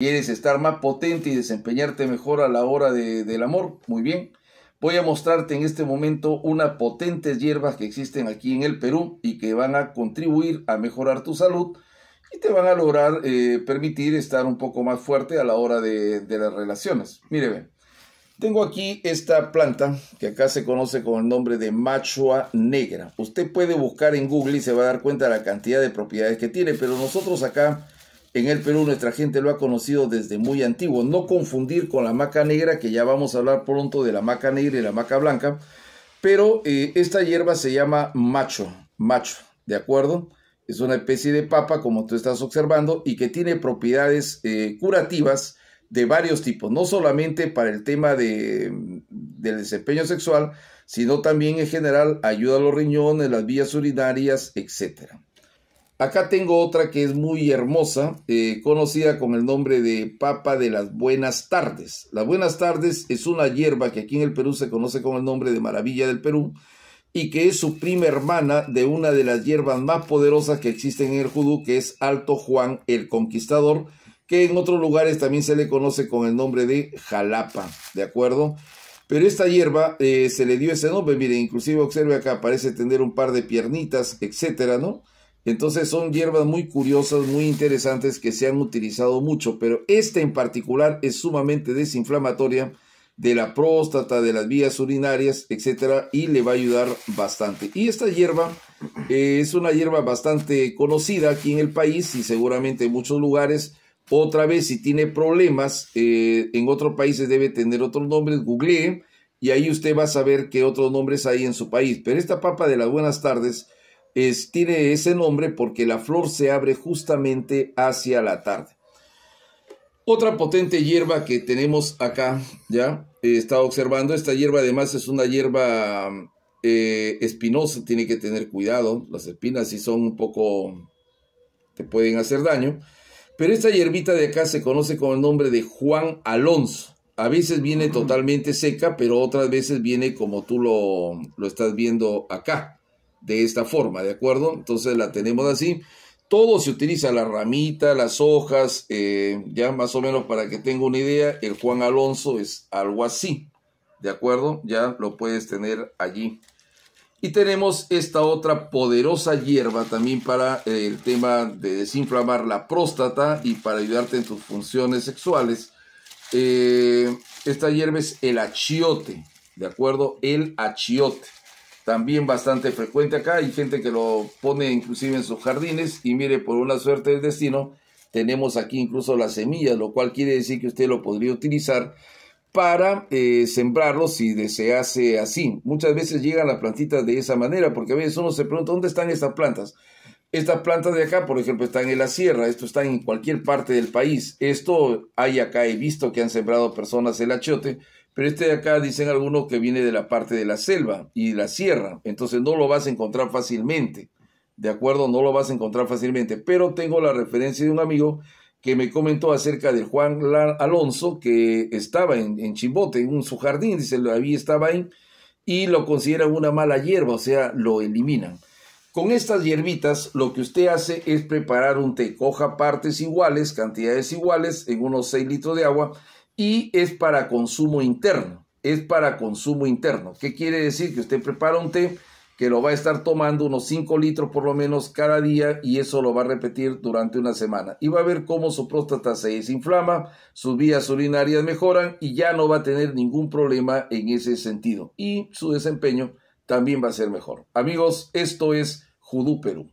¿Quieres estar más potente y desempeñarte mejor a la hora del amor? Muy bien. Voy a mostrarte en este momento unas potentes hierbas que existen aquí en el Perú y que van a contribuir a mejorar tu salud y te van a lograr eh, permitir estar un poco más fuerte a la hora de, las relaciones. Mire, bien. Tengo aquí esta planta que acá se conoce con el nombre de machua negra. Usted puede buscar en Google y se va a dar cuenta de la cantidad de propiedades que tiene, pero nosotros acá en el Perú nuestra gente lo ha conocido desde muy antiguo. No confundir con la maca negra, que ya vamos a hablar pronto de la maca negra y la maca blanca. Pero eh, esta hierba se llama macho, macho, ¿de acuerdo? Es una especie de papa, como tú estás observando, y que tiene propiedades eh, curativas de varios tipos, no solamente para el tema del desempeño sexual, sino también en general ayuda a los riñones, las vías urinarias, etcétera. Acá tengo otra que es muy hermosa, eh, conocida con el nombre de papa de las buenas tardes. Las buenas tardes es una hierba que aquí en el Perú se conoce con el nombre de maravilla del Perú y que es su prima hermana de una de las hierbas más poderosas que existen en el judú, que es Alto Juan el Conquistador, que en otros lugares también se le conoce con el nombre de jalapa, ¿de acuerdo? Pero esta hierba eh, se le dio ese nombre, miren, inclusive observe acá, parece tener un par de piernitas, etcétera, ¿no? Entonces son hierbas muy curiosas, muy interesantes que se han utilizado mucho, pero esta en particular es sumamente desinflamatoria de la próstata, de las vías urinarias, etcétera, y le va a ayudar bastante. Y esta hierba eh, es una hierba bastante conocida aquí en el país y seguramente en muchos lugares. Otra vez, si tiene problemas, eh, en otros países debe tener otros nombres, googlee y ahí usted va a saber qué otros nombres hay en su país. Pero esta papa de las buenas tardes tiene ese nombre porque la flor se abre justamente hacia la tarde. Otra potente hierba que tenemos acá, ya he estado observando, esta hierba además es una hierba eh, espinosa, tiene que tener cuidado, las espinas si son un poco, te pueden hacer daño, pero esta hierbita de acá se conoce con el nombre de Juan Alonso. A veces viene totalmente seca, pero otras veces viene como tú lo, lo estás viendo acá de esta forma, ¿de acuerdo? Entonces la tenemos así. Todo se utiliza, la ramita, las hojas, eh, ya más o menos para que tenga una idea, el Juan Alonso es algo así, ¿de acuerdo? Ya lo puedes tener allí. Y tenemos esta otra poderosa hierba también para eh, el tema de desinflamar la próstata y para ayudarte en tus funciones sexuales. Eh, esta hierba es el achiote, ¿de acuerdo? El achiote también bastante frecuente acá. Hay gente que lo pone inclusive en sus jardines y mire, por una suerte del destino, tenemos aquí incluso las semillas, lo cual quiere decir que usted lo podría utilizar para eh, sembrarlo si desease así. Muchas veces llegan las plantitas de esa manera, porque a veces uno se pregunta, ¿dónde están estas plantas? Estas plantas de acá, por ejemplo, están en la sierra, esto está en cualquier parte del país. Esto hay acá, he visto que han sembrado personas el achote, pero este de acá dicen algunos que viene de la parte de la selva y la sierra, entonces no lo vas a encontrar fácilmente. De acuerdo, no lo vas a encontrar fácilmente, pero tengo la referencia de un amigo que me comentó acerca de Juan Alonso que estaba en, Chimbote, en su jardín, dice, lo había estaba ahí, y lo consideran una mala hierba, o sea, lo eliminan. Con estas hierbitas lo que usted hace es preparar un té. Coja partes iguales, cantidades iguales, en unos 6 litros de agua y es para consumo interno. Es para consumo interno. ¿Qué quiere decir? Que usted prepara un té que lo va a estar tomando unos 5 litros por lo menos cada día y eso lo va a repetir durante una semana. Y va a ver cómo su próstata se desinflama, sus vías urinarias mejoran y ya no va a tener ningún problema en ese sentido. Y su desempeño también va a ser mejor. Amigos, esto es Judú Perú.